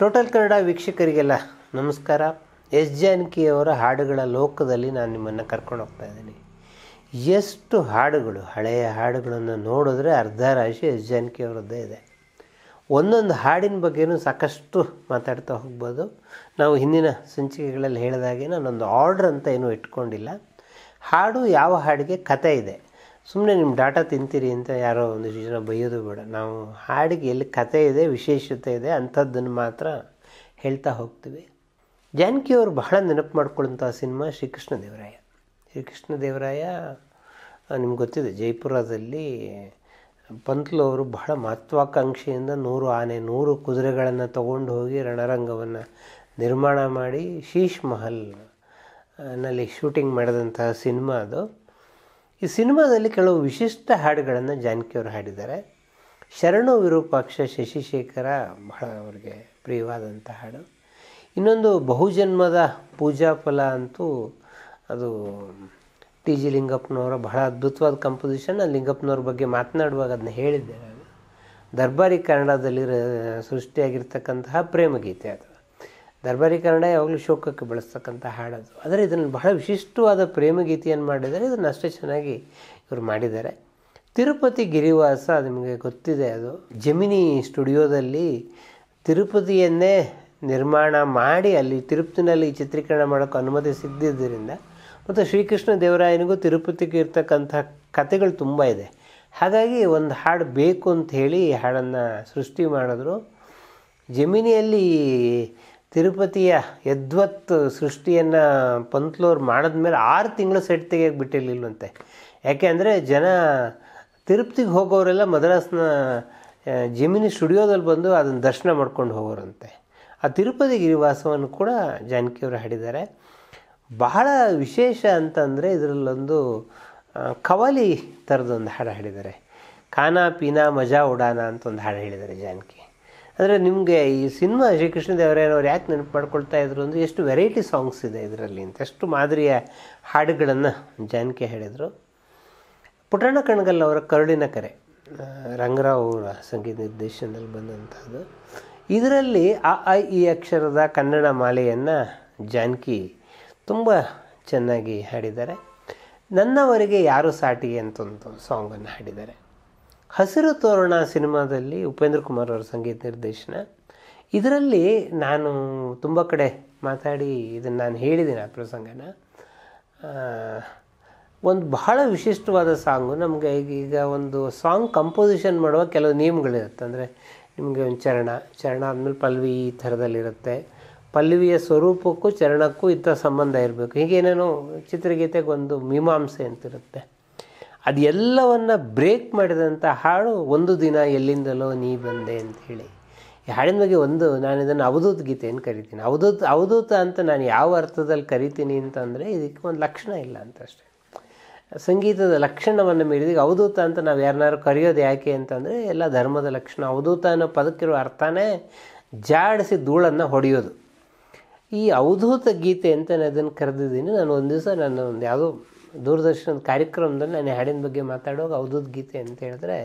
total Kannada ವೀಕ್ಷಕರಿಗೆಲ್ಲ ನಮಸ್ಕಾರ S ಅವರ ಹಾಡುಗಳ ಲೋಕದಲ್ಲಿ ನಾನು ನಿಮ್ಮನ್ನು ಕರ್ಕೊಂಡು ಹೋಗ್ತಾ ಇದ್ದೀನಿ ಎಷ್ಟು ಹಾಡುಗಳು ಹಳೆಯ ಹಾಡುಗಳನ್ನು ನೋಡಿದ್ರೆ ಅರ್ಧ ರಾಶಿ ಎಸ್ ಜಾನಕಿ ಅವರದ್ದೇ ಇದೆ ಒಂದೊಂದು ಹಾಡಿನ ಬಗ್ಗೆನೂ ಸಾಕಷ್ಟು ಮಾತಾಡ್ತಾ ಹೋಗ್ಬೋದು ನಾವು ಹಿಂದಿನ ಸಂಚಿಕೆಗಳಲ್ಲಿ ಹೇಳಿದಾಗೆ ನಾನೊಂದು ಆರ್ಡ್ರ್ ಅಂತ ಏನೂ ಇಟ್ಕೊಂಡಿಲ್ಲ ಹಾಡು ಯಾವ ಹಾಡಿಗೆ ಕತೆ ಇದೆ ಸುಮ್ಮನೆ ನಿಮ್ಮ ಡಾಟಾ ತಿಂತೀರಿ ಅಂತ ಯಾರೋ ಒಂದು ಜನ ಬೈಯೋದು ಬೇಡ ನಾವು ಹಾಡಿಗೆ ಎಲ್ಲಿ ಕತೆ ಇದೆ ವಿಶೇಷತೆ ಇದೆ ಅಂಥದ್ದನ್ನು ಮಾತ್ರ ಹೇಳ್ತಾ ಹೋಗ್ತೀವಿ ಅವರು ಬಹಳ ನೆನಪು ಮಾಡ್ಕೊಳ್ಳುವಂಥ ಸಿನಿಮಾ ಶ್ರೀಕೃಷ್ಣ ದೇವರಾಯ ಶ್ರೀಕೃಷ್ಣ ದೇವರಾಯ ನಿಮ್ಗೆ ಗೊತ್ತಿದೆ ಜೈಪುರದಲ್ಲಿ ಪಂತ್ಲು ಅವರು ಬಹಳ ಮಹತ್ವಾಕಾಂಕ್ಷೆಯಿಂದ ನೂರು ಆನೆ ನೂರು ಕುದುರೆಗಳನ್ನು ತಗೊಂಡು ಹೋಗಿ ರಣರಂಗವನ್ನು ನಿರ್ಮಾಣ ಮಾಡಿ ಶೀಶ್ ಮಹಲ್ ನಲ್ಲಿ ಶೂಟಿಂಗ್ ಮಾಡಿದಂತಹ ಸಿನಿಮಾ ಅದು ಈ ಸಿನಿಮಾದಲ್ಲಿ ಕೆಲವು ವಿಶಿಷ್ಟ ಹಾಡುಗಳನ್ನು ಜಾನಕಿಯವರು ಹಾಡಿದ್ದಾರೆ ಶರಣು ವಿರೂಪಾಕ್ಷ ಶಶಿಶೇಖರ ಬಹಳ ಅವರಿಗೆ ಪ್ರಿಯವಾದಂಥ ಹಾಡು ಇನ್ನೊಂದು ಬಹುಜನ್ಮದ ಪೂಜಾ ಫಲ ಅಂತೂ ಅದು ಟಿ ಜಿ ಲಿಂಗಪ್ಪನವರ ಬಹಳ ಅದ್ಭುತವಾದ ಕಂಪೋಸಿಷನ್ ಲಿಂಗಪ್ಪನವ್ರ ಬಗ್ಗೆ ಮಾತನಾಡುವಾಗ ಅದನ್ನ ಹೇಳಿದ್ದೆ ನಾನು ದರ್ಬಾರಿ ಕನ್ನಡದಲ್ಲಿ ಸೃಷ್ಟಿಯಾಗಿರ್ತಕ್ಕಂತಹ ಪ್ರೇಮಗೀತೆ ಅದು ದರ್ಬಾರಿ ಯಾವಾಗಲೂ ಶೋಕಕ್ಕೆ ಬಳಸ್ತಕ್ಕಂಥ ಹಾಡದು ಆದರೆ ಇದನ್ನು ಬಹಳ ವಿಶಿಷ್ಟವಾದ ಪ್ರೇಮಗೀತೆಯನ್ನು ಮಾಡಿದರೆ ಇದನ್ನು ಅಷ್ಟೇ ಚೆನ್ನಾಗಿ ಇವರು ಮಾಡಿದ್ದಾರೆ ತಿರುಪತಿ ಗಿರಿವಾಸ ನಿಮಗೆ ಗೊತ್ತಿದೆ ಅದು ಜಮಿನಿ ಸ್ಟುಡಿಯೋದಲ್ಲಿ ತಿರುಪತಿಯನ್ನೇ ನಿರ್ಮಾಣ ಮಾಡಿ ಅಲ್ಲಿ ತಿರುಪತಿನಲ್ಲಿ ಚಿತ್ರೀಕರಣ ಮಾಡೋಕ್ಕೆ ಸಿದ್ಧಿದ್ದರಿಂದ ಮತ್ತು ಶ್ರೀಕೃಷ್ಣ ದೇವರಾಯನಿಗೂ ತಿರುಪತಿಗೆ ಇರ್ತಕ್ಕಂಥ ಕತೆಗಳು ತುಂಬ ಇದೆ ಹಾಗಾಗಿ ಒಂದು ಹಾಡು ಬೇಕು ಅಂತ ಹೇಳಿ ಹಾಡನ್ನು ಸೃಷ್ಟಿ ಮಾಡಿದ್ರು ಜಮಿನಿಯಲ್ಲಿ ತಿರುಪತಿಯ ಯದ್ವತ್ ಸೃಷ್ಟಿಯನ್ನು ಪಂತ್ಲೋರು ಮಾಡಿದ್ಮೇಲೆ ಆರು ತಿಂಗಳು ಸೆಟ್ ತೆಗೆಯೋಕೆ ಬಿಟ್ಟಿರಲಿಲ್ಲಂತೆ ಯಾಕೆ ಅಂದರೆ ಜನ ತಿರುಪತಿಗೆ ಹೋಗೋರೆಲ್ಲ ಮದ್ರಾಸ್ನ ಜಮಿನಿ ಸ್ಟುಡಿಯೋದಲ್ಲಿ ಬಂದು ಅದನ್ನು ದರ್ಶನ ಮಾಡ್ಕೊಂಡು ಹೋಗೋರಂತೆ ಆ ತಿರುಪತಿ ಗಿರಿವಾಸವನ್ನು ಕೂಡ ಜಾನಕಿಯವರು ಹಾಡಿದ್ದಾರೆ ಬಹಳ ವಿಶೇಷ ಅಂತಂದರೆ ಇದರಲ್ಲೊಂದು ಕವಲಿ ಥರದೊಂದು ಹಾಡು ಹಾಡಿದ್ದಾರೆ ಖಾನಾ ಪೀನಾ ಮಜಾ ಉಡಾನ ಅಂತ ಒಂದು ಹಾಡು ಹೇಳಿದ್ದಾರೆ ಜಾನಕಿ ಆದರೆ ನಿಮಗೆ ಈ ಸಿನಿಮಾ ಶ್ರೀಕೃಷ್ಣ ದೇವರಾಯನವ್ರು ಯಾಕೆ ನೆನಪು ಮಾಡ್ಕೊಳ್ತಾ ಇದ್ರು ಅಂದರೆ ಎಷ್ಟು ವೆರೈಟಿ ಸಾಂಗ್ಸ್ ಇದೆ ಇದರಲ್ಲಿ ಅಂತ ಎಷ್ಟು ಮಾದರಿಯ ಹಾಡುಗಳನ್ನು ಜಾನಕಿ ಹೇಳಿದರು ಪುಟಾಣ ಕಣಗಲ್ ಅವರ ಕರುಳಿನ ಕರೆ ರಂಗರಾವ್ ಅವರ ಸಂಗೀತ ನಿರ್ದೇಶನದಲ್ಲಿ ಬಂದಂಥದ್ದು ಇದರಲ್ಲಿ ಆ ಐ ಈ ಅಕ್ಷರದ ಕನ್ನಡ ಮಾಲೆಯನ್ನು ಜಾನಕಿ ತುಂಬ ಚೆನ್ನಾಗಿ ಹಾಡಿದ್ದಾರೆ ನನ್ನವರಿಗೆ ಯಾರು ಸಾಟಿ ಅಂತ ಒಂದು ಸಾಂಗನ್ನು ಹಾಡಿದ್ದಾರೆ ಹಸಿರು ತೋರಣ ಸಿನಿಮಾದಲ್ಲಿ ಉಪೇಂದ್ರ ಕುಮಾರ್ ಅವರ ಸಂಗೀತ ನಿರ್ದೇಶನ ಇದರಲ್ಲಿ ನಾನು ತುಂಬ ಕಡೆ ಮಾತಾಡಿ ಇದನ್ನು ನಾನು ಹೇಳಿದ್ದೀನಿ ಆ ಪ್ರಸಂಗನ ಒಂದು ಬಹಳ ವಿಶಿಷ್ಟವಾದ ಸಾಂಗು ನಮಗೆ ಈಗ ಒಂದು ಸಾಂಗ್ ಕಂಪೋಸಿಷನ್ ಮಾಡುವ ಕೆಲವು ನಿಯಮಗಳಿರುತ್ತೆ ಅಂದರೆ ನಿಮಗೆ ಒಂದು ಚರಣ ಚರಣ ಆದಮೇಲೆ ಪಲ್ವಿ ಈ ಥರದಲ್ಲಿರುತ್ತೆ ಪಲ್ವಿಯ ಸ್ವರೂಪಕ್ಕೂ ಚರಣಕ್ಕೂ ಇಂಥ ಸಂಬಂಧ ಇರಬೇಕು ಹೀಗೇನೇನೋ ಚಿತ್ರಗೀತೆಗೊಂದು ಮೀಮಾಂಸೆ ಅಂತಿರುತ್ತೆ ಅದೆಲ್ಲವನ್ನು ಬ್ರೇಕ್ ಮಾಡಿದಂಥ ಹಾಡು ಒಂದು ದಿನ ಎಲ್ಲಿಂದಲೋ ನೀ ಬಂದೆ ಅಂತ ಹೇಳಿ ಈ ಹಾಡಿನ ಬಗ್ಗೆ ಒಂದು ನಾನು ಇದನ್ನು ಅವಧೂತ ಗೀತೆ ಅಂತ ಕರಿತೀನಿ ಅವಧೂತ ಅವಧೂತ ಅಂತ ನಾನು ಯಾವ ಅರ್ಥದಲ್ಲಿ ಕರಿತೀನಿ ಅಂತಂದರೆ ಇದಕ್ಕೆ ಒಂದು ಲಕ್ಷಣ ಇಲ್ಲ ಅಂತ ಅಷ್ಟೇ ಸಂಗೀತದ ಲಕ್ಷಣವನ್ನು ಮೀರಿದ ಅವಧೂತ ಅಂತ ನಾವು ಯಾರನ್ನಾರು ಕರೆಯೋದು ಯಾಕೆ ಅಂತಂದರೆ ಎಲ್ಲ ಧರ್ಮದ ಲಕ್ಷಣ ಅವಧೂತ ಅನ್ನೋ ಪದಕ್ಕಿರೋ ಅರ್ಥನೇ ಜಾಡಿಸಿ ಧೂಳನ್ನು ಹೊಡೆಯೋದು ಈ ಅವಧೂತ ಗೀತೆ ಅಂತ ನಾನು ಅದನ್ನು ಕರೆದಿದ್ದೀನಿ ನಾನು ಒಂದು ದಿವಸ ನಾನು ಒಂದು ಯಾವುದೋ ದೂರದರ್ಶನದ ಕಾರ್ಯಕ್ರಮದಲ್ಲಿ ನಾನು ಹಾಡಿನ ಬಗ್ಗೆ ಮಾತಾಡುವಾಗ ಅವಧೂತ್ ಗೀತೆ ಅಂತ ಹೇಳಿದ್ರೆ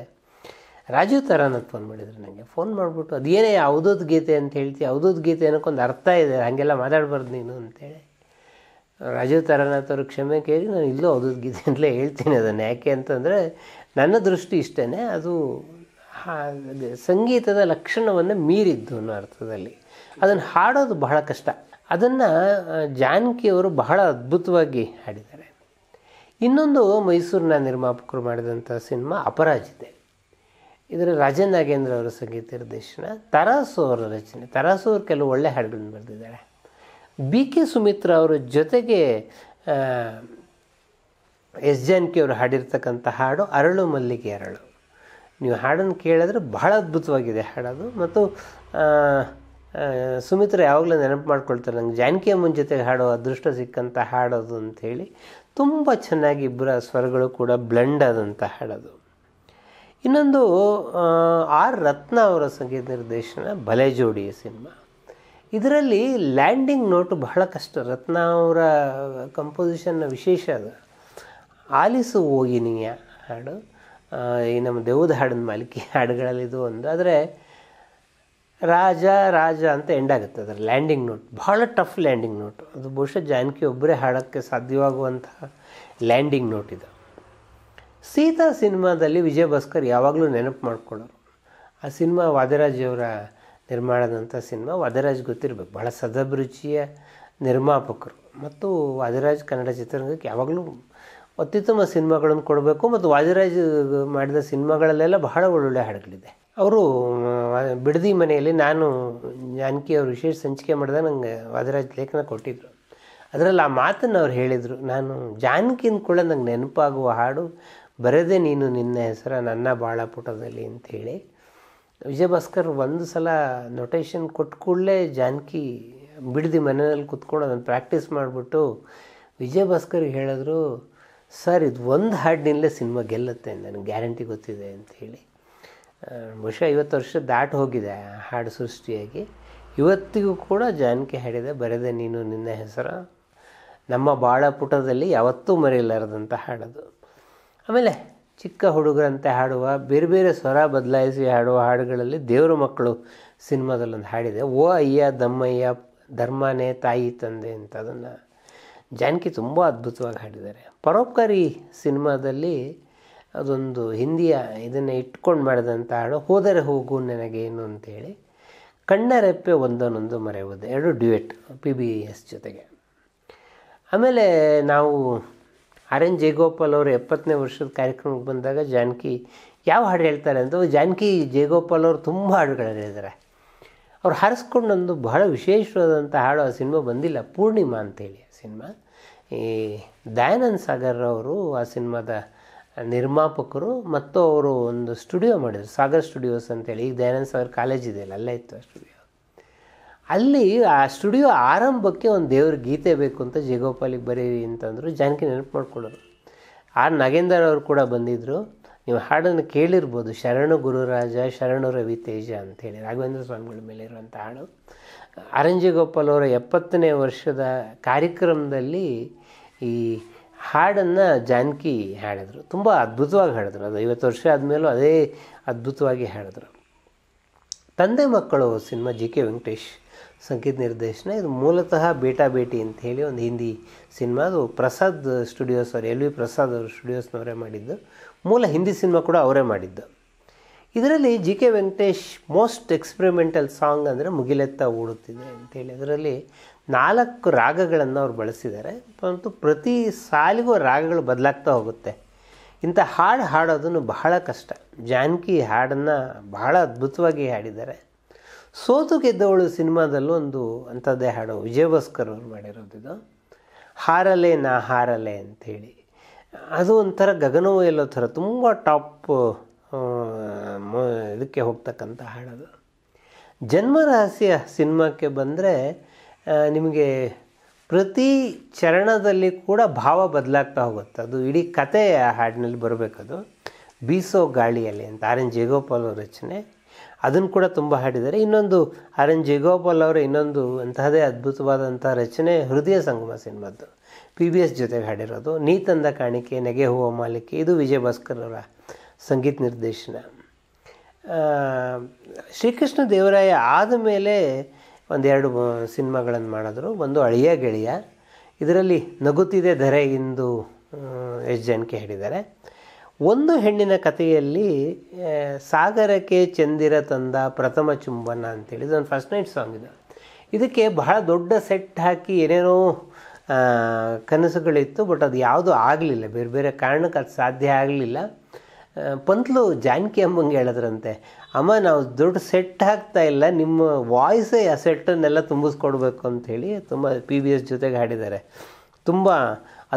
ರಾಜೀವ್ ತರಾನತ್ ಫೋನ್ ಮಾಡಿದ್ರು ನನಗೆ ಫೋನ್ ಮಾಡಿಬಿಟ್ಟು ಅದೇನೇ ಅವಧೂತ್ ಗೀತೆ ಅಂತ ಹೇಳ್ತಿ ಅವ್ದೂದ್ ಗೀತೆ ಅನ್ನೋಕ್ಕೊಂದು ಅರ್ಥ ಇದೆ ಹಾಗೆಲ್ಲ ಮಾತಾಡಬಾರ್ದು ನೀನು ಅಂತೇಳಿ ರಾಜೀವ್ ತರಾನಾಥ್ ಅವ್ರ ಕ್ಷಮೆ ಕೇಳಿ ನಾನು ಇಲ್ಲೂ ಅವಧೂತ್ ಗೀತೆ ಅಂತಲೇ ಹೇಳ್ತೀನಿ ಅದನ್ನು ಯಾಕೆ ಅಂತಂದರೆ ನನ್ನ ದೃಷ್ಟಿ ಇಷ್ಟೇ ಅದು ಸಂಗೀತದ ಲಕ್ಷಣವನ್ನು ಮೀರಿದ್ದು ಅನ್ನೋ ಅರ್ಥದಲ್ಲಿ ಅದನ್ನು ಹಾಡೋದು ಬಹಳ ಕಷ್ಟ ಅದನ್ನು ಜಾನಕಿಯವರು ಬಹಳ ಅದ್ಭುತವಾಗಿ ಹಾಡಿದ್ದಾರೆ ಇನ್ನೊಂದು ಮೈಸೂರಿನ ನಿರ್ಮಾಪಕರು ಮಾಡಿದಂಥ ಸಿನಿಮಾ ಅಪರಾಜಿತೆ ಇದರ ರಾಜನ್ ನಾಗೇಂದ್ರ ಅವರ ಸಂಗೀತ ನಿರ್ದೇಶನ ತರಾಸು ಅವರ ರಚನೆ ತರಾಸು ಅವರು ಕೆಲವು ಒಳ್ಳೆ ಹಾಡುಗಳನ್ನು ಬರೆದಿದ್ದಾರೆ ಬಿ ಕೆ ಸುಮಿತ್ರ ಅವರ ಜೊತೆಗೆ ಎಸ್ ಜಾನಕಿ ಅವರು ಹಾಡಿರ್ತಕ್ಕಂಥ ಹಾಡು ಅರಳು ಮಲ್ಲಿಗೆ ಅರಳು ನೀವು ಹಾಡನ್ನು ಕೇಳಿದ್ರೆ ಬಹಳ ಅದ್ಭುತವಾಗಿದೆ ಹಾಡೋದು ಮತ್ತು ಸುಮಿತ್ರ ಯಾವಾಗಲೂ ನೆನಪು ಮಾಡ್ಕೊಳ್ತಾರೆ ನಂಗೆ ಜಾನಕಿ ಅಮ್ಮನ ಜೊತೆಗೆ ಹಾಡೋ ಅದೃಷ್ಟ ಸಿಕ್ಕಂಥ ಹಾಡೋದು ಹೇಳಿ ತುಂಬ ಚೆನ್ನಾಗಿ ಇಬ್ಬರ ಸ್ವರಗಳು ಕೂಡ ಬ್ಲೆಂಡ್ ಆದಂಥ ಹಾಡೋದು ಇನ್ನೊಂದು ಆರ್ ರತ್ನ ಅವರ ಸಂಗೀತ ನಿರ್ದೇಶನ ಬಲೆ ಜೋಡಿಯ ಸಿನಿಮಾ ಇದರಲ್ಲಿ ಲ್ಯಾಂಡಿಂಗ್ ನೋಟು ಬಹಳ ಕಷ್ಟ ರತ್ನ ಅವರ ಕಂಪೋಸಿಷನ್ನ ವಿಶೇಷ ಅದು ಆಲಿಸು ಹೋಗಿನಿಯ ಹಾಡು ಈ ನಮ್ಮ ದೇವದ ಹಾಡಿನ ಮಾಲಿಕೆ ಹಾಡುಗಳಲ್ಲಿ ಇದು ಒಂದು ಆದರೆ ರಾಜ ರಾಜ ಅಂತ ಎಂಡ್ ಆಗುತ್ತೆ ಅದರ ಲ್ಯಾಂಡಿಂಗ್ ನೋಟ್ ಭಾಳ ಟಫ್ ಲ್ಯಾಂಡಿಂಗ್ ನೋಟ್ ಅದು ಬಹುಶಃ ಜಾನಕಿ ಒಬ್ಬರೇ ಹಾಡೋಕ್ಕೆ ಸಾಧ್ಯವಾಗುವಂತಹ ಲ್ಯಾಂಡಿಂಗ್ ನೋಟ್ ಇದು ಸೀತಾ ಸಿನಿಮಾದಲ್ಲಿ ವಿಜಯ್ ಭಾಸ್ಕರ್ ಯಾವಾಗಲೂ ನೆನಪು ಮಾಡ್ಕೊಳ್ಳೋರು ಆ ಸಿನಿಮಾ ವಾದಿರಾಜವರ ನಿರ್ಮಾಣದಂಥ ಸಿನಿಮಾ ವಾದರಾಜ್ ಗೊತ್ತಿರಬೇಕು ಭಾಳ ಸದಭಿರುಚಿಯ ನಿರ್ಮಾಪಕರು ಮತ್ತು ವಾದರಾಜ್ ಕನ್ನಡ ಚಿತ್ರರಂಗಕ್ಕೆ ಯಾವಾಗಲೂ ಅತ್ಯುತ್ತಮ ಸಿನಿಮಾಗಳನ್ನು ಕೊಡಬೇಕು ಮತ್ತು ವಾದಿರಾಜ್ ಮಾಡಿದ ಸಿನಿಮಾಗಳಲ್ಲೆಲ್ಲ ಬಹಳ ಒಳ್ಳೊಳ್ಳೆ ಹಾಡುಗಳಿದೆ ಅವರು ಬಿಡದಿ ಮನೆಯಲ್ಲಿ ನಾನು ಜಾನಕಿ ಅವರು ವಿಶೇಷ ಸಂಚಿಕೆ ಮಾಡಿದ ನಂಗೆ ವಾದರಾಜ್ ಲೇಖನ ಕೊಟ್ಟಿದ್ದರು ಅದರಲ್ಲಿ ಆ ಮಾತನ್ನು ಅವ್ರು ಹೇಳಿದರು ನಾನು ಜಾನಕಿನ ಕೂಡ ನಂಗೆ ನೆನಪಾಗುವ ಹಾಡು ಬರೆದೇ ನೀನು ನಿನ್ನ ಹೆಸರ ನನ್ನ ಬಾಳ ಪುಟದಲ್ಲಿ ಅಂಥೇಳಿ ವಿಜಯಭಾಸ್ಕರ್ ಒಂದು ಸಲ ನೊಟೇಷನ್ ಕೊಟ್ಟ ಕೂಡಲೇ ಜಾನಕಿ ಬಿಡದಿ ಮನೆಯಲ್ಲಿ ಕುತ್ಕೊಂಡು ಅದನ್ನು ಪ್ರಾಕ್ಟೀಸ್ ಮಾಡಿಬಿಟ್ಟು ವಿಜಯಭಾಸ್ಕರ್ ಹೇಳಿದ್ರು ಸರ್ ಇದು ಒಂದು ಹಾಡಿನಲ್ಲೇ ಸಿನಿಮಾ ಗೆಲ್ಲುತ್ತೆ ನನಗೆ ಗ್ಯಾರಂಟಿ ಗೊತ್ತಿದೆ ಅಂತ ಹೇಳಿ ಬಹುಶಃ ಐವತ್ತು ವರ್ಷ ದಾಟಿ ಹೋಗಿದೆ ಹಾಡು ಸೃಷ್ಟಿಯಾಗಿ ಇವತ್ತಿಗೂ ಕೂಡ ಜಾನಕಿ ಹಾಡಿದೆ ಬರೆದ ನೀನು ನಿನ್ನ ಹೆಸರು ನಮ್ಮ ಬಾಳ ಪುಟದಲ್ಲಿ ಯಾವತ್ತೂ ಮರೆಯಲಾರದಂಥ ಹಾಡದು ಆಮೇಲೆ ಚಿಕ್ಕ ಹುಡುಗರಂತೆ ಹಾಡುವ ಬೇರೆ ಬೇರೆ ಸ್ವರ ಬದಲಾಯಿಸಿ ಹಾಡುವ ಹಾಡುಗಳಲ್ಲಿ ದೇವರ ಮಕ್ಕಳು ಸಿನಿಮಾದಲ್ಲೊಂದು ಹಾಡಿದೆ ಓ ಅಯ್ಯ ದಮ್ಮಯ್ಯ ಧರ್ಮನೇ ತಾಯಿ ತಂದೆ ಅಂತ ಅದನ್ನು ಜಾನಕಿ ತುಂಬ ಅದ್ಭುತವಾಗಿ ಹಾಡಿದ್ದಾರೆ ಪರೋಪಕಾರಿ ಸಿನಿಮಾದಲ್ಲಿ ಅದೊಂದು ಹಿಂದಿಯ ಇದನ್ನು ಇಟ್ಕೊಂಡು ಮಾಡಿದಂಥ ಹಾಡು ಹೋದರೆ ಹೋಗು ನನಗೇನು ಅಂತೇಳಿ ಕಣ್ಣರೆಪ್ಪೆ ಒಂದನ್ನೊಂದು ಮರೆಯುವುದು ಎರಡು ಡ್ಯುಯೆಟ್ ಪಿ ಬಿ ಎಸ್ ಜೊತೆಗೆ ಆಮೇಲೆ ನಾವು ಆರ್ ಎನ್ ಜಯಗೋಪಾಲ್ ಅವರು ಎಪ್ಪತ್ತನೇ ವರ್ಷದ ಕಾರ್ಯಕ್ರಮಕ್ಕೆ ಬಂದಾಗ ಜಾನಕಿ ಯಾವ ಹಾಡು ಹೇಳ್ತಾರೆ ಅಂತ ಜಾನಕಿ ಜಯಗೋಪಾಲ್ ಅವರು ತುಂಬ ಹಾಡುಗಳಿದ್ದಾರೆ ಹೇಳಿದ್ದಾರೆ ಅವ್ರು ಹಾರಿಸ್ಕೊಂಡೊಂದು ಬಹಳ ವಿಶೇಷವಾದಂಥ ಹಾಡು ಆ ಸಿನಿಮಾ ಬಂದಿಲ್ಲ ಪೂರ್ಣಿಮಾ ಅಂತೇಳಿ ಆ ಸಿನಿಮಾ ಈ ದಯಾನಂದ್ ಸಾಗರ್ ಅವರು ಆ ಸಿನಿಮಾದ ನಿರ್ಮಾಪಕರು ಮತ್ತು ಅವರು ಒಂದು ಸ್ಟುಡಿಯೋ ಮಾಡಿದರು ಸಾಗರ್ ಸ್ಟುಡಿಯೋಸ್ ಅಂತೇಳಿ ಈಗ ದಯಾನಂದ ಸಾಗರ್ ಕಾಲೇಜ್ ಇದೆಯಲ್ಲ ಅಲ್ಲೇ ಇತ್ತು ಆ ಸ್ಟುಡಿಯೋ ಅಲ್ಲಿ ಆ ಸ್ಟುಡಿಯೋ ಆರಂಭಕ್ಕೆ ಒಂದು ದೇವ್ರ ಗೀತೆ ಬೇಕು ಅಂತ ಜಯಗೋಪಾಲಿಗೆ ಬರೀರಿ ಅಂತಂದರು ಜಾನಕಿ ನೆನಪು ಮಾಡ್ಕೊಳ್ಳೋರು ಆರ್ ನಾಗೇಂದರ್ ಅವರು ಕೂಡ ಬಂದಿದ್ದರು ನೀವು ಹಾಡನ್ನು ಕೇಳಿರ್ಬೋದು ಶರಣು ಗುರುರಾಜ ಶರಣ ರವಿ ತೇಜ ಅಂತೇಳಿ ರಾಘವೇಂದ್ರ ಸ್ವಾಮಿಗಳ ಮೇಲೆ ಇರುವಂಥ ಹಾಡು ಅರಂಜಿ ಗೋಪಾಲ್ ಅವರ ಎಪ್ಪತ್ತನೇ ವರ್ಷದ ಕಾರ್ಯಕ್ರಮದಲ್ಲಿ ಈ ಹಾಡನ್ನು ಜಾನಕಿ ಹಾಡಿದರು ತುಂಬ ಅದ್ಭುತವಾಗಿ ಹಾಡಿದ್ರು ಅದು ಐವತ್ತು ವರ್ಷ ಆದಮೇಲೂ ಅದೇ ಅದ್ಭುತವಾಗಿ ಹಾಡಿದ್ರು ತಂದೆ ಮಕ್ಕಳು ಸಿನಿಮಾ ಜಿ ಕೆ ವೆಂಕಟೇಶ್ ಸಂಗೀತ ನಿರ್ದೇಶನ ಇದು ಮೂಲತಃ ಬೇಟಾ ಬೇಟಿ ಅಂತ ಹೇಳಿ ಒಂದು ಹಿಂದಿ ಸಿನಿಮಾ ಅದು ಪ್ರಸಾದ್ ಸ್ಟುಡಿಯೋಸ್ ಅವರು ಎಲ್ ವಿ ಪ್ರಸಾದ್ ಅವರು ಸ್ಟುಡಿಯೋಸ್ನವರೇ ಮಾಡಿದ್ದು ಮೂಲ ಹಿಂದಿ ಸಿನಿಮಾ ಕೂಡ ಅವರೇ ಮಾಡಿದ್ದು ಇದರಲ್ಲಿ G K Venkatesh most experimental song ಅಂದರೆ ಮುಗಿಲೆತ್ತ ಓಡುತ್ತಿದೆ ಅಂತೇಳಿ ಅದರಲ್ಲಿ ನಾಲ್ಕು ರಾಗಗಳನ್ನು ಅವ್ರು ಬಳಸಿದ್ದಾರೆ ಮತ್ತು ಪ್ರತಿ ಸಾಲಿಗೂ ರಾಗಗಳು ಬದಲಾಗ್ತಾ ಹೋಗುತ್ತೆ ಇಂಥ ಹಾಡು ಹಾಡೋದನ್ನು ಬಹಳ ಕಷ್ಟ ಜಾನಕಿ ಹಾಡನ್ನು ಬಹಳ ಅದ್ಭುತವಾಗಿ ಹಾಡಿದ್ದಾರೆ ಸೋತು ಗೆದ್ದವಳು ಒಂದು ಅಂಥದ್ದೇ ಹಾಡು ವಿಜಯಭಾಸ್ಕರ್ ಅವರು ಮಾಡಿರೋದಿದು ಹಾರಲೆ ನಾ ಹಾರಲೆ ಅಂಥೇಳಿ ಅದು ಒಂಥರ ಎಲ್ಲೋ ಥರ ತುಂಬ ಟಾಪ್ ಇದಕ್ಕೆ ಹೋಗ್ತಕ್ಕಂಥ ಹಾಡೋದು ಜನ್ಮರಹಸ್ಯ ಸಿನಿಮಾಕ್ಕೆ ಬಂದರೆ ನಿಮಗೆ ಪ್ರತಿ ಚರಣದಲ್ಲಿ ಕೂಡ ಭಾವ ಬದಲಾಗ್ತಾ ಹೋಗುತ್ತೆ ಅದು ಇಡೀ ಆ ಹಾಡಿನಲ್ಲಿ ಬರಬೇಕದು ಬೀಸೋ ಗಾಳಿಯಲ್ಲಿ ಅಂತ ಆರ್ ಎನ್ ಜೇಗೋಪಾಲ್ ಅವರ ರಚನೆ ಅದನ್ನು ಕೂಡ ತುಂಬ ಹಾಡಿದ್ದಾರೆ ಇನ್ನೊಂದು ಆರ್ ಎನ್ ಜೇಗೋಪಾಲ್ ಅವರ ಇನ್ನೊಂದು ಅಂತಹದೇ ಅದ್ಭುತವಾದಂಥ ರಚನೆ ಹೃದಯ ಸಂಗಮ ಸಿನಿಮಾದ್ದು ಪಿ ಬಿ ಎಸ್ ಜೊತೆಗೆ ಹಾಡಿರೋದು ನೀ ತಂದ ಕಾಣಿಕೆ ನೆಗೆ ಹೂವ ಮಾಲಿಕೆ ಇದು ವಿಜಯ ಭಾಸ್ಕರ್ ಅವರ ಸಂಗೀತ ನಿರ್ದೇಶನ ಶ್ರೀಕೃಷ್ಣ ದೇವರಾಯ ಆದ ಮೇಲೆ ಒಂದೆರಡು ಸಿನಿಮಾಗಳನ್ನು ಮಾಡಿದ್ರು ಒಂದು ಅಳಿಯ ಗೆಳೆಯ ಇದರಲ್ಲಿ ನಗುತ್ತಿದೆ ಧರೆ ಎಂದು ಎಸ್ ಜಾನಕಿ ಹೇಳಿದ್ದಾರೆ ಒಂದು ಹೆಣ್ಣಿನ ಕಥೆಯಲ್ಲಿ ಸಾಗರಕ್ಕೆ ಚಂದಿರ ತಂದ ಪ್ರಥಮ ಚುಂಬನ ಅಂತೇಳಿ ಇದೊಂದು ಫಸ್ಟ್ ನೈಟ್ ಸಾಂಗ್ ಇದು ಇದಕ್ಕೆ ಬಹಳ ದೊಡ್ಡ ಸೆಟ್ ಹಾಕಿ ಏನೇನೋ ಕನಸುಗಳಿತ್ತು ಬಟ್ ಅದು ಯಾವುದೂ ಆಗಲಿಲ್ಲ ಬೇರೆ ಬೇರೆ ಕಾರಣಕ್ಕೆ ಅದು ಸಾಧ್ಯ ಆಗಲಿಲ್ಲ ಪಂತ್ಲು ಜಾನಕಿ ಅಮ್ಮಂಗೆ ಹೇಳಿದ್ರಂತೆ ಅಮ್ಮ ನಾವು ದೊಡ್ಡ ಸೆಟ್ ಹಾಕ್ತಾ ಇಲ್ಲ ನಿಮ್ಮ ವಾಯ್ಸೇ ಆ ಸೆಟ್ಟನ್ನೆಲ್ಲ ತುಂಬಿಸ್ಕೊಡ್ಬೇಕು ಅಂಥೇಳಿ ತುಂಬ ಪಿ ವಿ ಎಸ್ ಜೊತೆಗೆ ಹಾಡಿದ್ದಾರೆ ತುಂಬ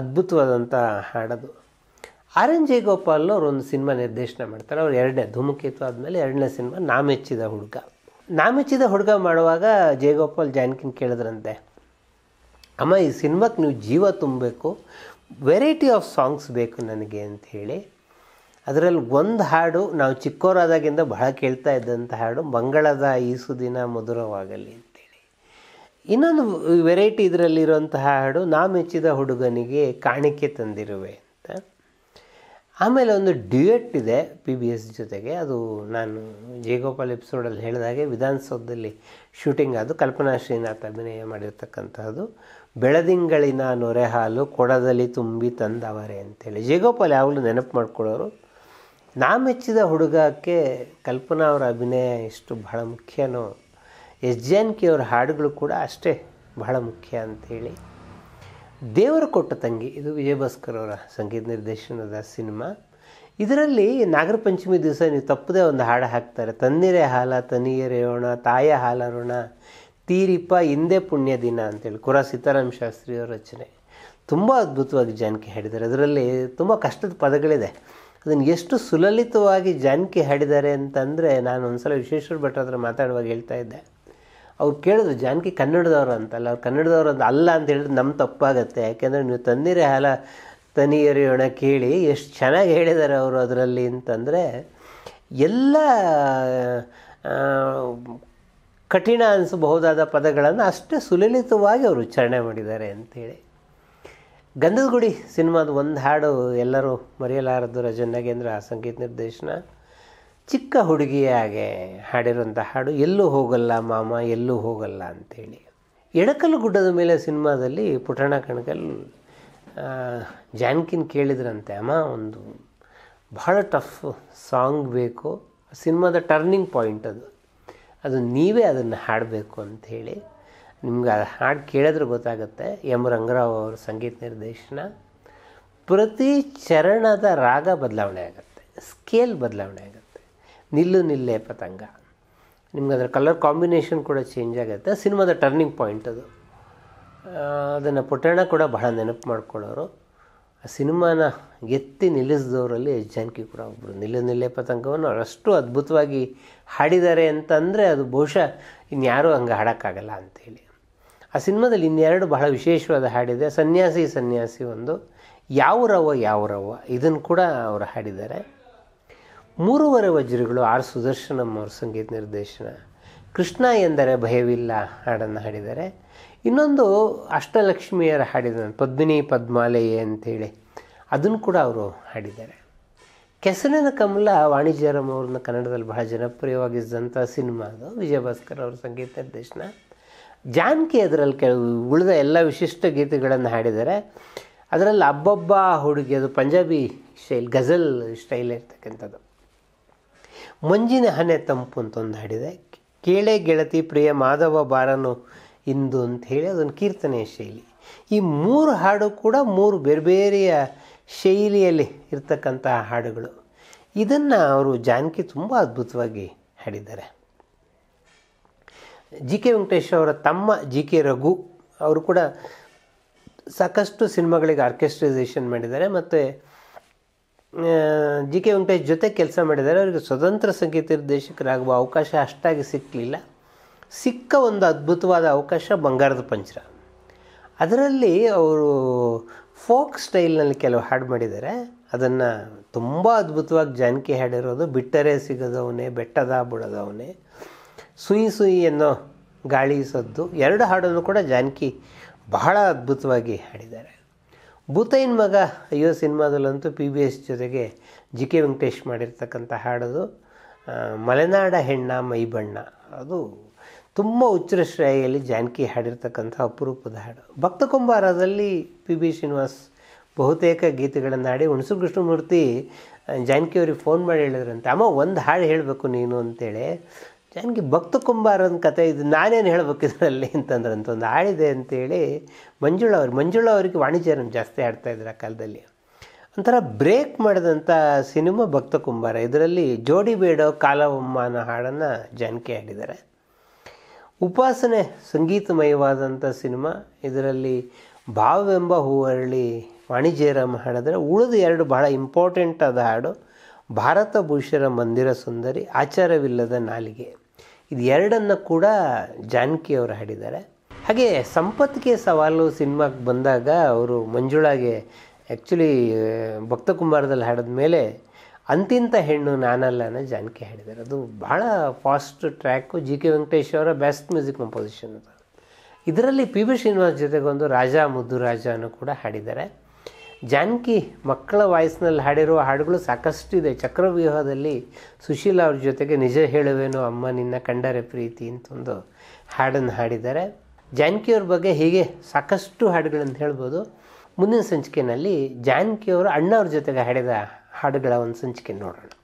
ಅದ್ಭುತವಾದಂಥ ಹಾಡೋದು ಆರ್ ಎನ್ ಜೆ ಗೋಪಾಲ್ ಅವರು ಒಂದು ಸಿನಿಮಾ ನಿರ್ದೇಶನ ಮಾಡ್ತಾರೆ ಅವ್ರು ಎರಡನೇ ಧುಮುಕೇತು ಆದಮೇಲೆ ಎರಡನೇ ಸಿನಿಮಾ ನಾಮೆಚ್ಚಿದ ಹುಡುಗ ನಾಮೆಚ್ಚಿದ ಹುಡುಗ ಮಾಡುವಾಗ ಜಯಗೋಪಾಲ್ ಜಾನಕಿನ್ ಕೇಳಿದ್ರಂತೆ ಅಮ್ಮ ಈ ಸಿನಿಮಾಕ್ಕೆ ನೀವು ಜೀವ ತುಂಬಬೇಕು ವೆರೈಟಿ ಆಫ್ ಸಾಂಗ್ಸ್ ಬೇಕು ನನಗೆ ಅಂಥೇಳಿ ಅದರಲ್ಲಿ ಒಂದು ಹಾಡು ನಾವು ಚಿಕ್ಕವರಾದಾಗಿಂದ ಬಹಳ ಕೇಳ್ತಾ ಇದ್ದಂಥ ಹಾಡು ಮಂಗಳದ ಈಸು ದಿನ ಮಧುರವಾಗಲಿ ಅಂತೇಳಿ ಇನ್ನೊಂದು ವೆರೈಟಿ ಇದರಲ್ಲಿರುವಂತಹ ಹಾಡು ನಾ ಮೆಚ್ಚಿದ ಹುಡುಗನಿಗೆ ಕಾಣಿಕೆ ತಂದಿರುವೆ ಅಂತ ಆಮೇಲೆ ಒಂದು ಡ್ಯುಯೆಟ್ ಇದೆ ಪಿ ಬಿ ಎಸ್ ಜೊತೆಗೆ ಅದು ನಾನು ಜಯಗೋಪಾಲ್ ಎಪಿಸೋಡಲ್ಲಿ ಹೇಳಿದಾಗೆ ವಿಧಾನಸೌಧದಲ್ಲಿ ಶೂಟಿಂಗ್ ಅದು ಕಲ್ಪನಾ ಶ್ರೀನಾಥ್ ಅಭಿನಯ ಮಾಡಿರ್ತಕ್ಕಂತಹದ್ದು ಬೆಳದಿಂಗಳಿನ ನೊರೆ ಹಾಲು ಕೊಡದಲ್ಲಿ ತುಂಬಿ ತಂದವರೇ ಅಂತೇಳಿ ಜಯಗೋಪಾಲ್ ಯಾವಾಗಲೂ ನೆನಪು ಮಾಡ್ಕೊಳ್ಳೋರು ನಾ ಮೆಚ್ಚಿದ ಹುಡುಗಕ್ಕೆ ಕಲ್ಪನಾ ಅವರ ಅಭಿನಯ ಎಷ್ಟು ಬಹಳ ಮುಖ್ಯನೋ ಎಸ್ ಜಾನಕಿ ಅವ್ರ ಹಾಡುಗಳು ಕೂಡ ಅಷ್ಟೇ ಬಹಳ ಮುಖ್ಯ ಅಂಥೇಳಿ ದೇವರು ಕೊಟ್ಟ ತಂಗಿ ಇದು ವಿಜಯಭಾಸ್ಕರ್ ಅವರ ಸಂಗೀತ ನಿರ್ದೇಶನದ ಸಿನಿಮಾ ಇದರಲ್ಲಿ ನಾಗರ ಪಂಚಮಿ ದಿವಸ ನೀವು ತಪ್ಪದೇ ಒಂದು ಹಾಡು ಹಾಕ್ತಾರೆ ತನ್ನಿರೆ ಹಾಲ ತನಿಯರೆಯೋಣ ತಾಯ ಹಾಲರೋಣ ತೀರಿಪ ಹಿಂದೆ ಪುಣ್ಯ ದಿನ ಅಂತೇಳಿ ಕುರ ಸೀತಾರಾಮ್ ಶಾಸ್ತ್ರಿಯವರ ರಚನೆ ತುಂಬ ಅದ್ಭುತವಾಗಿ ಜಾನಕಿ ಹಾಡಿದ್ದಾರೆ ಅದರಲ್ಲಿ ತುಂಬ ಕಷ್ಟದ ಪದಗಳಿದೆ ಅದನ್ನು ಎಷ್ಟು ಸುಲಲಿತವಾಗಿ ಜಾನಕಿ ಹಾಡಿದ್ದಾರೆ ಅಂತಂದರೆ ನಾನು ಒಂದು ಸಲ ವಿಶ್ವೇಶ್ವರ ಭಟ್ ಹತ್ರ ಮಾತಾಡುವಾಗ ಹೇಳ್ತಾ ಇದ್ದೆ ಅವ್ರು ಕೇಳಿದ್ರು ಜಾನಕಿ ಕನ್ನಡದವರು ಅಂತಲ್ಲ ಅವ್ರು ಕನ್ನಡದವರು ಅದು ಅಲ್ಲ ಅಂತ ಹೇಳಿದ್ರೆ ನಮ್ಮ ತಪ್ಪಾಗತ್ತೆ ಯಾಕೆಂದರೆ ನೀವು ತಂದಿರೇ ಹಾಲ ತನಿಯರಿಯೋಣ ಕೇಳಿ ಎಷ್ಟು ಚೆನ್ನಾಗಿ ಹೇಳಿದ್ದಾರೆ ಅವರು ಅದರಲ್ಲಿ ಅಂತಂದರೆ ಎಲ್ಲ ಕಠಿಣ ಅನಿಸಬಹುದಾದ ಪದಗಳನ್ನು ಅಷ್ಟೇ ಸುಲಲಿತವಾಗಿ ಅವರು ಉಚ್ಚಾರಣೆ ಮಾಡಿದ್ದಾರೆ ಅಂತೇಳಿ ಗಂಧದ ಗುಡಿ ಸಿನಿಮಾದ ಒಂದು ಹಾಡು ಎಲ್ಲರೂ ಮರೆಯಲಾರದು ರಜನ್ ನಾಗೇಂದ್ರ ಸಂಗೀತ ನಿರ್ದೇಶನ ಚಿಕ್ಕ ಹುಡುಗಿಯಾಗೆ ಹಾಡಿರುವಂಥ ಹಾಡು ಎಲ್ಲೂ ಹೋಗಲ್ಲ ಮಾಮ ಎಲ್ಲೂ ಹೋಗಲ್ಲ ಅಂಥೇಳಿ ಎಡಕಲು ಗುಡ್ಡದ ಮೇಲೆ ಸಿನಿಮಾದಲ್ಲಿ ಪುಟಾಣ ಕಣಕಲ್ ಜಾನ್ಕಿನ್ ಕೇಳಿದ್ರಂತೆ ಅಮ್ಮ ಒಂದು ಭಾಳ ಟಫ್ ಸಾಂಗ್ ಬೇಕು ಸಿನಿಮಾದ ಟರ್ನಿಂಗ್ ಪಾಯಿಂಟ್ ಅದು ಅದು ನೀವೇ ಅದನ್ನು ಹಾಡಬೇಕು ಅಂಥೇಳಿ ನಿಮ್ಗೆ ಹಾಡು ಕೇಳಿದ್ರೆ ಗೊತ್ತಾಗುತ್ತೆ ಎಂ ರಂಗರಾವ್ ಅವ್ರ ಸಂಗೀತ ನಿರ್ದೇಶನ ಪ್ರತಿ ಚರಣದ ರಾಗ ಬದಲಾವಣೆ ಆಗುತ್ತೆ ಸ್ಕೇಲ್ ಬದಲಾವಣೆ ಆಗುತ್ತೆ ನಿಲ್ಲು ನಿಲ್ಲೆ ಪತಂಗ ನಿಮ್ಗೆ ಅದರ ಕಲರ್ ಕಾಂಬಿನೇಷನ್ ಕೂಡ ಚೇಂಜ್ ಆಗುತ್ತೆ ಸಿನಿಮಾದ ಟರ್ನಿಂಗ್ ಪಾಯಿಂಟ್ ಅದು ಅದನ್ನು ಪುಟ್ಟಣ ಕೂಡ ಬಹಳ ನೆನಪು ಮಾಡ್ಕೊಳ್ಳೋರು ಆ ಸಿನಿಮಾನ ಎತ್ತಿ ನಿಲ್ಲಿಸಿದವರಲ್ಲಿ ಜಾನಕಿ ಕೂಡ ಒಬ್ಬರು ನಿಲ್ಲು ನಿಲ್ಲೆ ಪತಂಗವನ್ನು ಅಷ್ಟು ಅದ್ಭುತವಾಗಿ ಹಾಡಿದ್ದಾರೆ ಅಂತಂದರೆ ಅದು ಬಹುಶಃ ಇನ್ಯಾರೂ ಹಂಗೆ ಹಾಡೋಕ್ಕಾಗಲ್ಲ ಅಂತೇಳಿ ಆ ಸಿನಿಮಾದಲ್ಲಿ ಇನ್ನೆರಡು ಬಹಳ ವಿಶೇಷವಾದ ಹಾಡಿದೆ ಸನ್ಯಾಸಿ ಸನ್ಯಾಸಿ ಒಂದು ಯಾವರವ್ವ ರವ ಇದನ್ನು ಕೂಡ ಅವರು ಹಾಡಿದ್ದಾರೆ ಮೂರುವರೆ ವಜ್ರಗಳು ಆರ್ ಸುದರ್ಶನಮ್ಮ ಅವ್ರ ಸಂಗೀತ ನಿರ್ದೇಶನ ಕೃಷ್ಣ ಎಂದರೆ ಭಯವಿಲ್ಲ ಹಾಡನ್ನು ಹಾಡಿದ್ದಾರೆ ಇನ್ನೊಂದು ಅಷ್ಟಲಕ್ಷ್ಮಿಯರ ಹಾಡಿದ ಪದ್ಮಿನಿ ಪದ್ಮಾಲಯ ಅಂತೇಳಿ ಅದನ್ನು ಕೂಡ ಅವರು ಹಾಡಿದ್ದಾರೆ ಕೆಸರಿನ ಕಮಲ ವಾಣಿಜ್ಯರಂ ಅವ್ರನ್ನ ಕನ್ನಡದಲ್ಲಿ ಬಹಳ ಜನಪ್ರಿಯವಾಗಿದ್ದಂಥ ಸಿನಿಮಾ ಅದು ವಿಜಯಭಾಸ್ಕರ್ ಅವರ ಸಂಗೀತ ನಿರ್ದೇಶನ ಜಾನಕಿ ಅದರಲ್ಲಿ ಕೆಲ ಉಳಿದ ಎಲ್ಲ ವಿಶಿಷ್ಟ ಗೀತೆಗಳನ್ನು ಹಾಡಿದ್ದಾರೆ ಅದರಲ್ಲಿ ಅಬ್ಬಬ್ಬ ಹುಡುಗಿ ಅದು ಪಂಜಾಬಿ ಶೈಲ್ ಗಜಲ್ ಸ್ಟೈಲ್ ಇರ್ತಕ್ಕಂಥದ್ದು ಮಂಜಿನ ಹನೆ ತಂಪು ಅಂತ ಒಂದು ಹಾಡಿದೆ ಕೇಳೆ ಗೆಳತಿ ಪ್ರಿಯ ಮಾಧವ ಬಾರನು ಇಂದು ಅಂತ ಹೇಳಿ ಅದೊಂದು ಕೀರ್ತನೆಯ ಶೈಲಿ ಈ ಮೂರು ಹಾಡು ಕೂಡ ಮೂರು ಬೇರೆ ಬೇರೆಯ ಶೈಲಿಯಲ್ಲಿ ಇರ್ತಕ್ಕಂತಹ ಹಾಡುಗಳು ಇದನ್ನು ಅವರು ಜಾನಕಿ ತುಂಬ ಅದ್ಭುತವಾಗಿ ಹಾಡಿದ್ದಾರೆ ಜಿ ಕೆ ವೆಂಕಟೇಶ್ ಅವರ ತಮ್ಮ ಜಿ ಕೆ ರಘು ಅವರು ಕೂಡ ಸಾಕಷ್ಟು ಸಿನಿಮಾಗಳಿಗೆ ಆರ್ಕೆಸ್ಟ್ರೈಸೇಷನ್ ಮಾಡಿದ್ದಾರೆ ಮತ್ತು ಜಿ ಕೆ ವೆಂಕಟೇಶ್ ಜೊತೆ ಕೆಲಸ ಮಾಡಿದ್ದಾರೆ ಅವರಿಗೆ ಸ್ವತಂತ್ರ ಸಂಗೀತ ನಿರ್ದೇಶಕರಾಗುವ ಅವಕಾಶ ಅಷ್ಟಾಗಿ ಸಿಕ್ಕಲಿಲ್ಲ ಸಿಕ್ಕ ಒಂದು ಅದ್ಭುತವಾದ ಅವಕಾಶ ಬಂಗಾರದ ಪಂಚರ ಅದರಲ್ಲಿ ಅವರು ಫೋಕ್ ಸ್ಟೈಲ್ನಲ್ಲಿ ಕೆಲವು ಹಾಡು ಮಾಡಿದ್ದಾರೆ ಅದನ್ನು ತುಂಬ ಅದ್ಭುತವಾಗಿ ಜಾನಕಿ ಹಾಡಿರೋದು ಬಿಟ್ಟರೆ ಸಿಗದವನೇ ಬೆಟ್ಟದ ಬುಡದವನೇ ಸುಯಿ ಸುಯಿ ಅನ್ನೋ ಗಾಳಿ ಸದ್ದು ಎರಡು ಹಾಡನ್ನು ಕೂಡ ಜಾನಕಿ ಬಹಳ ಅದ್ಭುತವಾಗಿ ಹಾಡಿದ್ದಾರೆ ಭೂತೈನ್ ಮಗ ಅಯ್ಯೋ ಸಿನಿಮಾದಲ್ಲಂತೂ ಪಿ ಬಿ ಎಸ್ ಜೊತೆಗೆ ಜಿ ಕೆ ವೆಂಕಟೇಶ್ ಮಾಡಿರ್ತಕ್ಕಂಥ ಹಾಡದು ಮಲೆನಾಡ ಹೆಣ್ಣ ಮೈಬಣ್ಣ ಅದು ತುಂಬ ಉಚ್ಚರ ಜಾನಕಿ ಹಾಡಿರ್ತಕ್ಕಂಥ ಅಪರೂಪದ ಹಾಡು ಭಕ್ತ ಕುಂಬಾರದಲ್ಲಿ ಪಿ ಬಿ ಶ್ರೀನಿವಾಸ್ ಬಹುತೇಕ ಗೀತೆಗಳನ್ನು ಹಾಡಿ ಹುಣಸು ಕೃಷ್ಣಮೂರ್ತಿ ಜಾನಕಿಯವ್ರಿಗೆ ಫೋನ್ ಮಾಡಿ ಹೇಳಿದ್ರಂತೆ ಅಮ್ಮ ಒಂದು ಹಾಡು ಹೇಳಬೇಕು ನೀನು ಅಂತೇಳಿ ಜಾನಕಿ ಭಕ್ತ ಕುಂಬಾರನ ಕತೆ ಇದು ನಾನೇನು ಹೇಳ್ಬೇಕು ಇದರಲ್ಲಿ ಅಂತ ಒಂದು ಆಳಿದೆ ಅಂತೇಳಿ ಮಂಜುಳ ಅವ್ರು ಮಂಜುಳ ಅವರಿಗೆ ವಾಣಿಜ್ಯರನ್ನು ಜಾಸ್ತಿ ಇದ್ರು ಆ ಕಾಲದಲ್ಲಿ ಒಂಥರ ಬ್ರೇಕ್ ಮಾಡಿದಂಥ ಸಿನಿಮಾ ಭಕ್ತ ಕುಂಬಾರ ಇದರಲ್ಲಿ ಜೋಡಿ ಬೇಡೋ ಕಾಲವಮ್ಮನ ಹಾಡನ್ನು ಜಾನಕಿ ಆಡಿದ್ದಾರೆ ಉಪಾಸನೆ ಸಂಗೀತಮಯವಾದಂಥ ಸಿನಿಮಾ ಇದರಲ್ಲಿ ಭಾವವೆಂಬ ಹೂವರಳಿ ವಾಣಿಜ್ಯರಾಮ್ ಹಾಡಿದ್ರೆ ಉಳಿದು ಎರಡು ಬಹಳ ಇಂಪಾರ್ಟೆಂಟ್ ಆದ ಹಾಡು ಭಾರತ ಭೂಷ್ಯರ ಮಂದಿರ ಸುಂದರಿ ಆಚಾರವಿಲ್ಲದ ನಾಲಿಗೆ ಇದು ಎರಡನ್ನು ಕೂಡ ಜಾನಕಿಯವರು ಹಾಡಿದ್ದಾರೆ ಹಾಗೆ ಸಂಪತ್ಗೆ ಸವಾಲು ಸಿನಿಮಾಕ್ಕೆ ಬಂದಾಗ ಅವರು ಮಂಜುಳಾಗೆ ಆ್ಯಕ್ಚುಲಿ ಭಕ್ತಕುಮಾರದಲ್ಲಿ ಹಾಡಿದ ಮೇಲೆ ಅಂತಿಂತ ಹೆಣ್ಣು ನಾನಲ್ಲನ ಜಾನಕಿ ಹಾಡಿದ್ದಾರೆ ಅದು ಬಹಳ fast track G K Venkatesh ಅವರ ಬೆಸ್ಟ್ ಮ್ಯೂಸಿಕ್ ಕಂಪೋಸಿಷನ್ ಅಂತ ಇದರಲ್ಲಿ ಪಿ ಬಿ ಶ್ರೀನಿವಾಸ್ ಜೊತೆಗೊಂದು ರಾಜಾ ಮುದ್ದು ರಾಜ ಕೂಡ ಹಾಡಿದ್ದಾರೆ ಜಾನಕಿ ಮಕ್ಕಳ ವಾಯ್ಸ್ನಲ್ಲಿ ಹಾಡಿರುವ ಹಾಡುಗಳು ಸಾಕಷ್ಟು ಇದೆ ಚಕ್ರವ್ಯೂಹದಲ್ಲಿ ಸುಶೀಲ ಅವ್ರ ಜೊತೆಗೆ ನಿಜ ಹೇಳುವೇನೋ ಅಮ್ಮ ನಿನ್ನ ಕಂಡರೆ ಪ್ರೀತಿ ಅಂತ ಒಂದು ಹಾಡನ್ನು ಹಾಡಿದ್ದಾರೆ ಜಾನಕಿಯವ್ರ ಬಗ್ಗೆ ಹೀಗೆ ಸಾಕಷ್ಟು ಹಾಡುಗಳನ್ನು ಹೇಳ್ಬೋದು ಮುಂದಿನ ಸಂಚಿಕೆಯಲ್ಲಿ ಜಾನಕಿಯವರು ಅಣ್ಣವ್ರ ಜೊತೆಗೆ ಹಾಡಿದ ಹಾಡುಗಳ ಒಂದು ಸಂಚಿಕೆ ನೋಡೋಣ